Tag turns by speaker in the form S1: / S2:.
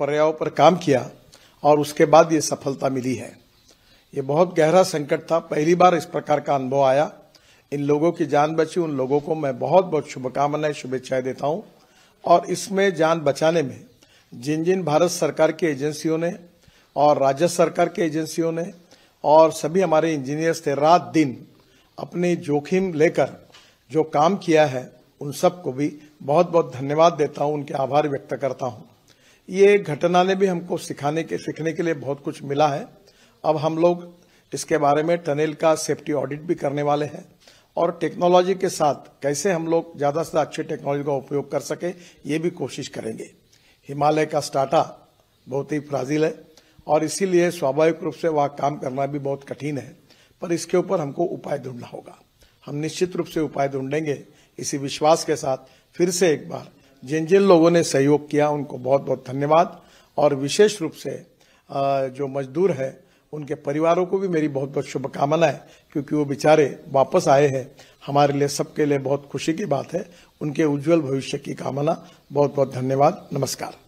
S1: पर्याव पर काम किया और उसके बाद ये सफलता मिली है ये बहुत गहरा संकट था पहली बार इस प्रकार का अनुभव आया इन लोगों की जान बची उन लोगों को मैं बहुत बहुत शुभकामनाएं शुभेच्छाएं देता हूं और इसमें जान बचाने में जिन जिन भारत सरकार की एजेंसियों ने और राज्य सरकार के एजेंसियों ने और सभी हमारे इंजीनियर्स थे रात दिन अपने जोखिम लेकर जो काम किया है उन सबको भी बहुत बहुत धन्यवाद देता हूं उनके आभार व्यक्त करता हूं ये घटना ने भी हमको सिखाने के सीखने के लिए बहुत कुछ मिला है अब हम लोग इसके बारे में टनल का सेफ्टी ऑडिट भी करने वाले हैं और टेक्नोलॉजी के साथ कैसे हम लोग ज़्यादा से ज़्यादा अच्छी टेक्नोलॉजी का उपयोग कर सके ये भी कोशिश करेंगे हिमालय का स्टाटा बहुत ही फ्राजिल है और इसीलिए स्वाभाविक रूप से वहाँ काम करना भी बहुत कठिन है पर इसके ऊपर हमको उपाय ढूंढना होगा हम निश्चित रूप से उपाय ढूंढेंगे इसी विश्वास के साथ फिर से एक बार जिन जिन लोगों ने सहयोग किया उनको बहुत बहुत धन्यवाद और विशेष रूप से जो मजदूर है उनके परिवारों को भी मेरी बहुत बहुत शुभकामना है क्योंकि वो बेचारे वापस आए हैं हमारे लिए सबके लिए बहुत खुशी की बात है उनके उज्जवल भविष्य की कामना बहुत बहुत धन्यवाद नमस्कार